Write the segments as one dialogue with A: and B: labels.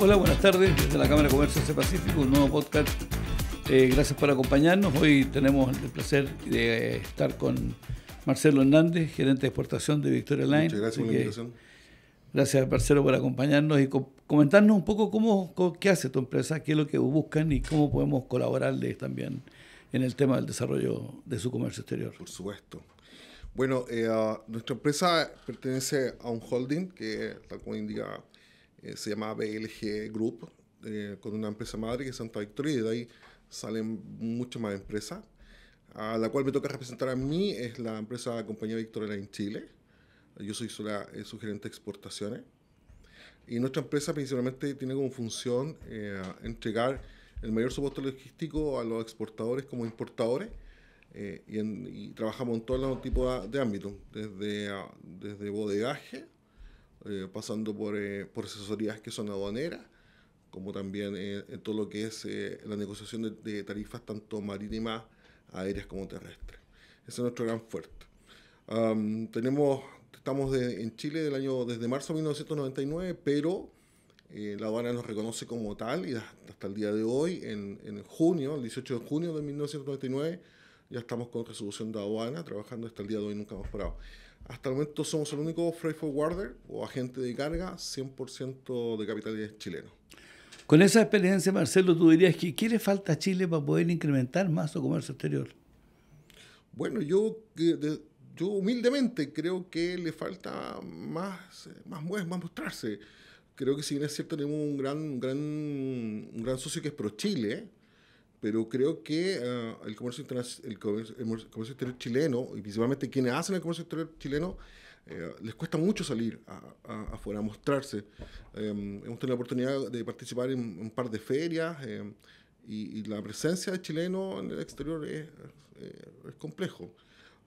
A: Hola, buenas tardes. Desde la Cámara de Comercio de Pacífico, un nuevo podcast. Eh, gracias por acompañarnos. Hoy tenemos el placer de eh, estar con Marcelo Hernández, gerente de exportación de Victoria Line. Muchas gracias por la invitación. Gracias, Marcelo, por acompañarnos y comentarnos un poco cómo, qué hace tu empresa, qué es lo que buscan y cómo podemos colaborarles también en el tema del desarrollo de su comercio exterior. Por supuesto.
B: Bueno, eh, ah, nuestra empresa pertenece a un holding que, está como indica eh, se llama BLG Group, eh, con una empresa madre que es Santa Victoria, y de ahí salen muchas más empresas. A la cual me toca representar a mí es la empresa la Compañía Victoria en Chile. Yo soy sola, eh, su gerente de exportaciones. Y nuestra empresa principalmente tiene como función entregar el mayor soporte logístico a los exportadores como importadores. y, trabajamos en todo el tipo de, de ámbitos, desde, ah, desde bodegaje eh, pasando por, eh, por, asesorías que son aduaneras, como también eh, en todo lo que es la negociación de, tarifas tanto marítimas, aéreas como terrestres. Ese es nuestro gran fuerte. tenemos, estamos en Chile del año, desde marzo de 1999, pero la aduana nos reconoce como tal y hasta el día de hoy, en, en, junio, el 18 de junio de 1999, ya estamos con resolución de aduana, trabajando hasta el día de hoy, nunca hemos parado. Hasta el momento somos el único freight forwarder o agente de carga 100% de capitales chileno.
A: Con esa experiencia, Marcelo, ¿tú dirías que qué le falta a Chile para poder incrementar más su comercio exterior?
B: Bueno, yo, eh, yo humildemente creo que le falta más, eh, más, más mostrarse. Creo que si bien es cierto, tenemos un gran, un gran, un gran socio que es ProChile, pero creo que ah, el, comercio exterior chileno, y principalmente quienes hacen el comercio exterior chileno, eh, les cuesta mucho salir afuera, a mostrarse. Em, hemos tenido la oportunidad de participar en un par de ferias em, y, la presencia de chilenos en el exterior eh, es, complejo.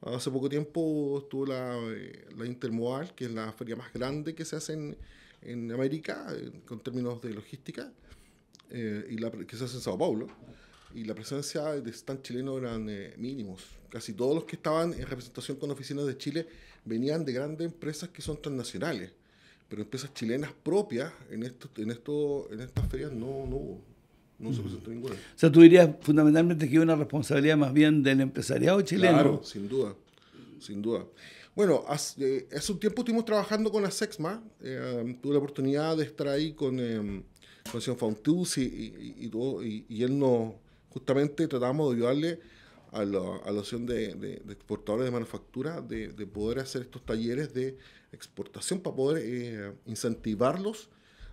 B: Hace poco tiempo estuvo la, eh, Intermodal, que es la feria más grande que se hace en, en América, con términos de logística, y la que se hace en Sao Paulo y la presencia de stand chilenos eran eh, mínimos. Casi todos los que estaban en representación con oficinas de Chile venían de grandes empresas que son transnacionales, pero empresas chilenas
A: propias en, esto, en, esto,
B: en estas ferias no, no No se presentó ninguna.
A: O sea, tú dirías fundamentalmente que es una responsabilidad más bien del empresariado chileno. Claro,
B: sin duda, sin duda. Bueno, hace, eh, hace un tiempo estuvimos trabajando con la Sexma. Eh, tuve la oportunidad de estar ahí con, con el señor y, y, y, él nos, justamente tratamos de ayudarle a la, opción de, Exportadores de Manufactura de, poder hacer estos talleres de exportación para poder eh, incentivarlos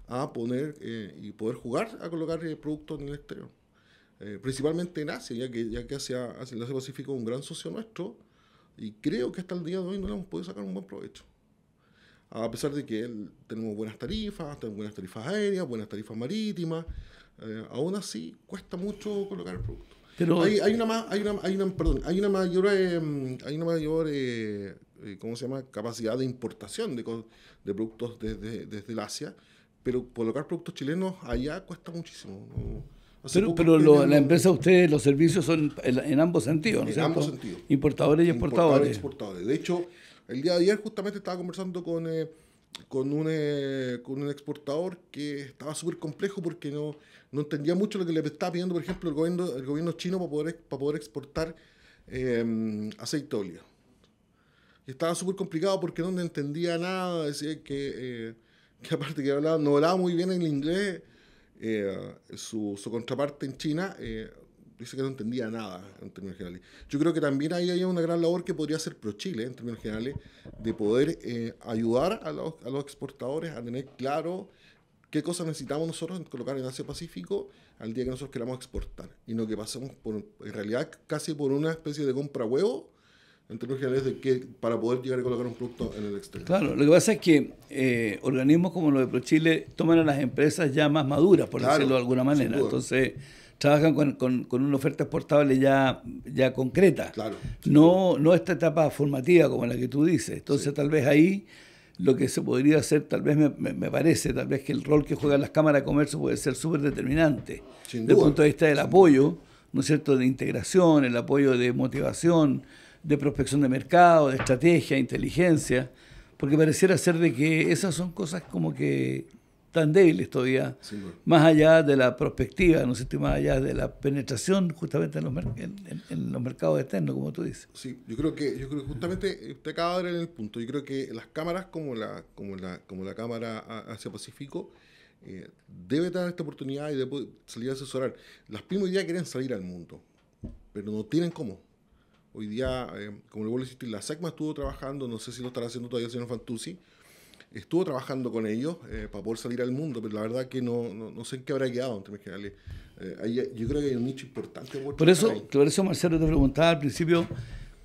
B: a poner eh, y poder jugar a colocar eh, productos en el exterior. principalmente en Asia, ya que, ya el Asia Pacífico es un gran socio nuestro y creo que hasta el día de hoy no le hemos podido sacar un buen provecho. A pesar de que tenemos buenas tarifas, tenemos buenas tarifas aéreas, buenas tarifas marítimas, eh, aún así, cuesta mucho colocar el producto.
A: Pero... Hay, una hay una,
B: mayor, hay una mayor eh, eh, capacidad de importación de, productos desde, el Asia, pero colocar productos chilenos allá cuesta muchísimo.
A: Pero, la empresa ustedes, los servicios son en, ambos sentidos, ¿no En ambos Importadores y exportadores. Importadores
B: exportadores. De hecho, el día de ayer justamente estaba conversando con eh, con un, eh, con un exportador que estaba súper complejo porque no, no entendía mucho lo que le estaba pidiendo, por ejemplo, el gobierno, el gobierno chino para poder, para poder exportar eh, aceite Y estaba súper complicado porque no entendía nada, decía que, eh, que aparte que hablaba, no hablaba muy bien el inglés, eh, su, su, contraparte en China eh, dice que no entendía nada en términos generales. Yo creo que también ahí hay una gran labor que podría hacer ProChile en términos generales de poder eh, ayudar a los, a los exportadores a tener claro qué cosas necesitamos nosotros colocar en Asia Pacífico al día que nosotros queramos exportar. Y no que pasemos por, en realidad casi por una especie de compra huevo en términos generales de que para poder llegar a colocar un producto en el exterior.
A: Claro, lo que pasa es que eh, organismos como los de ProChile toman a las empresas ya más maduras, por decirlo de alguna manera. Entonces trabajan con, con, una oferta exportable ya, ya concreta. Claro, No, no esta etapa formativa como la que tú dices. Entonces, tal vez ahí lo que se podría hacer, tal vez me, parece, tal vez que el rol que juegan las cámaras de comercio puede ser súper determinante. Desde el punto de vista del apoyo, ¿no es cierto?, de integración, el apoyo de motivación, de prospección de mercado, de estrategia, inteligencia, porque pareciera ser de que esas son cosas como que tan débiles todavía, más allá de la perspectiva, no sé, más allá de la penetración justamente en los, mercados externos, como tú dices.
B: Sí, yo creo que, yo creo justamente usted eh, acaba de dar en el punto, yo creo que las cámaras como la, como la, como la Cámara Asia Pacífico eh, debe dar esta oportunidad y debe salir a asesorar. Las pymes ya quieren salir al mundo, pero no tienen cómo. Hoy día, eh, como le vuelvo a decir la SACMA estuvo trabajando, no sé si lo estará haciendo todavía el señor Fantuzzi, estuvo trabajando con ellos eh, para poder salir al mundo, pero la verdad que no, no, sé en qué habrá quedado
A: eh, yo creo
B: que hay un nicho importante.
A: Por, eso, por eso Marcelo te preguntaba al principio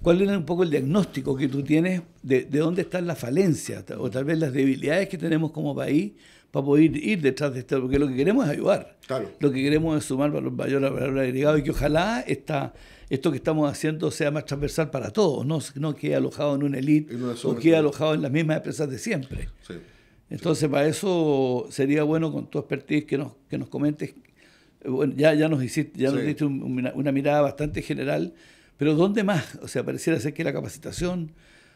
A: ¿Cuál era un poco el diagnóstico que tú tienes de, dónde están las falencias o tal vez las debilidades que tenemos como país para poder ir detrás de esto? Porque lo que queremos es ayudar. Claro. Lo que queremos es sumar valor mayor valor y que ojalá esto que estamos haciendo sea más transversal para todos, no, no quede alojado en una élite, o quede alojado en las mismas empresas de siempre. Entonces, para eso sería bueno con tu expertise que nos, que nos comentes. Bueno, ya, ya nos hiciste, ya nos diste una mirada bastante general pero ¿dónde más? O sea, pareciera ser que la capacitación,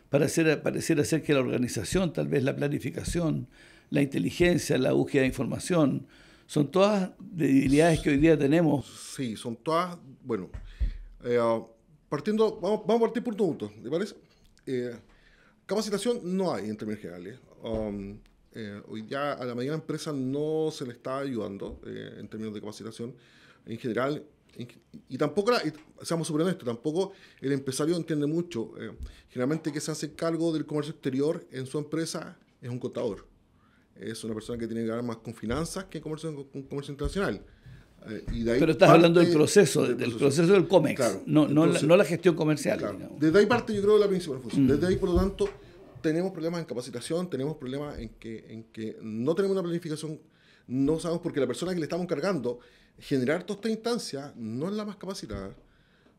A: pareciera, pareciera ser que la organización, tal vez la planificación, la inteligencia, la búsqueda de información, son todas debilidades que hoy día tenemos. Sí, son todas, bueno, eh, ah, partiendo,
B: vamos, vamos, a partir por punto. ¿te parece? Eh, capacitación no hay en términos generales. Um, eh, hoy día, a la mayoría de empresas no se le está ayudando en términos de capacitación. En general, y tampoco, la, y, seamos tampoco el empresario entiende mucho. Eh, generalmente que se hace cargo del comercio exterior en su empresa es un contador. Es una persona que tiene que ver más con finanzas que comercio, con comercio internacional.
A: Eh, y Pero estás hablando del proceso, del proceso, del, COMEX, no, no, la, gestión comercial.
B: Desde ahí parte yo creo la principal función. Mm. Desde ahí, por lo tanto, tenemos problemas en capacitación, tenemos problemas en que, en que no tenemos una planificación no sabemos porque la persona que le estamos cargando, generar toda esta instancia no es la más capacitada.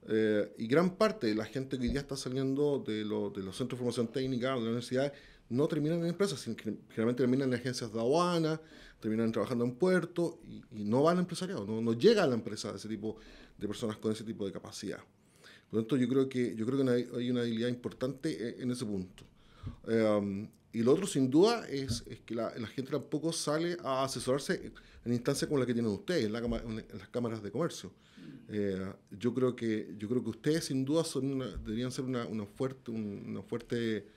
B: Eh, y gran parte de la gente que ya está saliendo de, de los centros de formación técnica, de la universidades, no terminan en empresas, sino generalmente terminan en agencias de aduana, terminan trabajando en puertos y, no van al empresariado, no, llega a la empresa ese tipo de personas con ese tipo de capacidad. Por lo tanto, yo creo que, yo creo que hay, una habilidad importante e, en ese punto. Eh, um, y lo otro, sin duda, es, que la, gente tampoco sale a asesorarse en instancias como la que tienen ustedes, en, las cámaras de comercio. Eh, yo, creo que, yo creo que ustedes, sin duda, son deberían ser una, fuerte, una fuerte,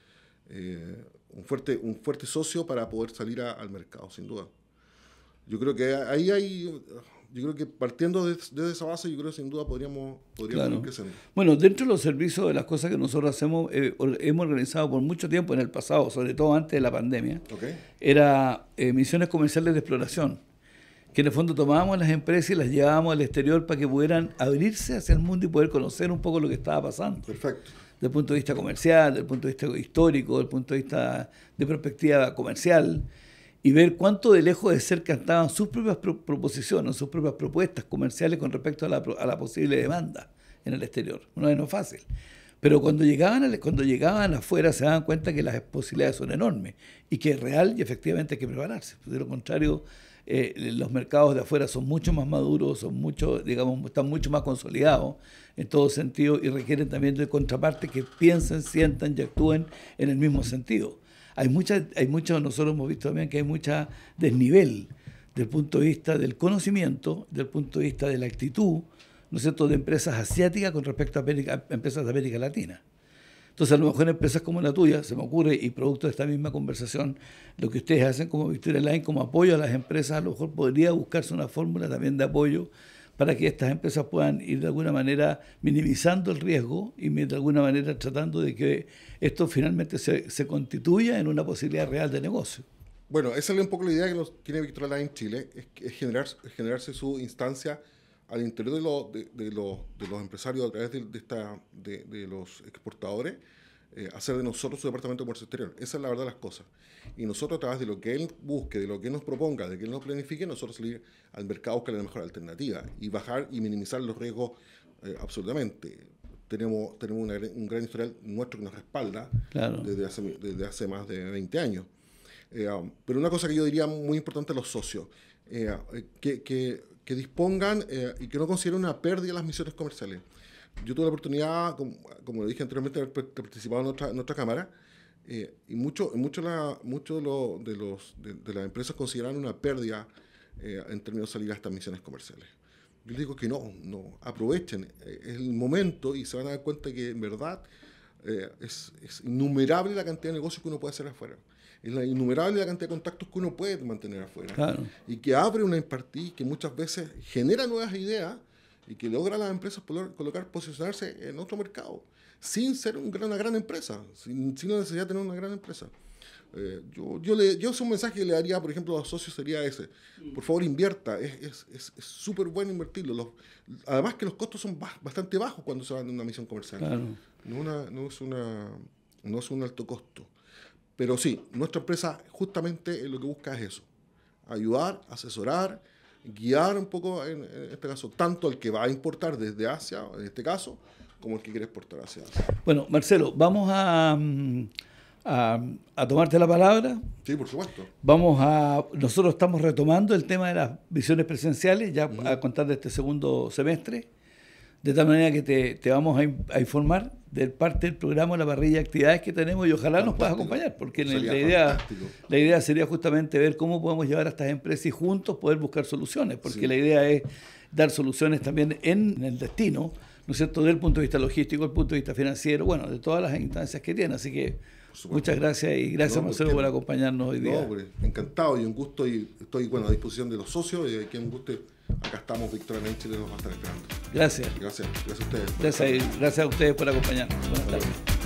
B: eh, un, fuerte, un fuerte socio para poder salir al mercado, sin duda. Yo creo que ahí hay yo creo que partiendo desde de esa base, yo creo que sin duda podríamos,
A: Bueno, dentro de los servicios, de las cosas que nosotros hacemos, eh, hemos organizado por mucho tiempo en el pasado, sobre todo antes de la pandemia, eran era eh, misiones comerciales de exploración, que en el fondo tomábamos las empresas y las llevábamos al exterior para que pudieran abrirse hacia el mundo y poder conocer un poco lo que estaba pasando. Perfecto Del punto de vista comercial, del punto de vista histórico, del punto de vista de perspectiva comercial y ver cuánto de lejos de cerca estaban sus propias proposiciones, sus propias propuestas comerciales con respecto a la, posible demanda en el exterior. No es no fácil. Pero cuando llegaban, cuando llegaban afuera se daban cuenta que las posibilidades son enormes y que es real y efectivamente hay que prepararse. Pues de lo contrario, eh, los mercados de afuera son mucho más maduros, son mucho, digamos, están mucho más consolidados en todo sentido y requieren también de contraparte que piensen, sientan y actúen en el mismo sentido hay mucha, hay mucho, nosotros hemos visto también que hay mucha desnivel del punto de vista del conocimiento, del punto de vista de la actitud, ¿no es cierto?, de empresas asiáticas con respecto a, empresas de América Latina. Entonces, a lo mejor empresas como la tuya, se me ocurre, y producto de esta misma conversación, lo que ustedes hacen como Victoria Line, como apoyo a las empresas, a lo mejor podría buscarse una fórmula también de apoyo para que estas empresas puedan ir de alguna manera minimizando el riesgo y de alguna manera tratando de que esto finalmente se, constituya en una posibilidad real de negocio.
B: Bueno, esa es un poco la idea que tiene Victor en Chile, es, generar, generarse su instancia al interior de, los empresarios a través de, esta, de, los exportadores eh, hacer de nosotros su departamento de comercio exterior. Esa es la verdad de las cosas. Y nosotros a través de lo que él busque, de lo que nos proponga, de que él nos planifique, nosotros salir al mercado que buscar la mejor alternativa y bajar y minimizar los riesgos eh, absolutamente. Tenemos, tenemos un gran historial nuestro que nos respalda desde, hace, más de 20 años. Eh, um, pero una cosa que yo diría muy importante a los socios, que, dispongan y que no consideren una pérdida las misiones comerciales yo tuve la oportunidad, como, lo dije anteriormente, de haber participado en nuestra cámara. Eh, y muchos mucho, de, los, de, las empresas consideran una pérdida eh, en términos de salir a estas misiones comerciales. Yo les digo que no, no, aprovechen, eh, es el momento y se van a dar cuenta que en verdad es, es, innumerable la cantidad de negocios que uno puede hacer afuera. Es la innumerable la cantidad de contactos que uno puede mantener afuera. Y que abre una y que muchas veces genera nuevas ideas y que logra las empresas colocar, posicionarse en otro mercado, sin ser una gran empresa, sin, necesidad de tener una gran empresa. Eh, yo, yo, le, yo un mensaje que le daría, por ejemplo, a los socios sería ese. Mm. Por favor, invierta. Es súper bueno invertirlo. además que los costos son bastante bajos cuando se van de una misión comercial. es no es un alto costo. Pero sí, nuestra empresa justamente lo que busca es eso. Ayudar, asesorar, guiar un poco en, este caso, tanto al que va a importar desde Asia, en este caso, como el que quiere exportar hacia
A: Asia. Bueno, Marcelo, vamos a, a, tomarte la palabra.
B: Sí, por supuesto.
A: Vamos a, nosotros estamos retomando el tema de las visiones presenciales, ya a contar de este segundo semestre, de tal manera que te, vamos a informar del parte del programa La Parrilla de Actividades que tenemos y ojalá nos puedas acompañar, porque la idea, la idea sería justamente ver cómo podemos llevar a estas empresas y juntos poder buscar soluciones, porque la idea es dar soluciones también en el destino, ¿no es cierto?, del punto de vista logístico, del punto de vista financiero, bueno, de todas las instancias que tiene. Así que muchas gracias y gracias, Marcelo, por acompañarnos hoy día. No,
B: encantado y un gusto y estoy, a disposición de los socios y quien un acá estamos, Víctor Anel Chile nos va a estar esperando.
A: Gracias. Gracias, gracias a ustedes. Gracias, gracias a ustedes por acompañarnos. Buenas tardes.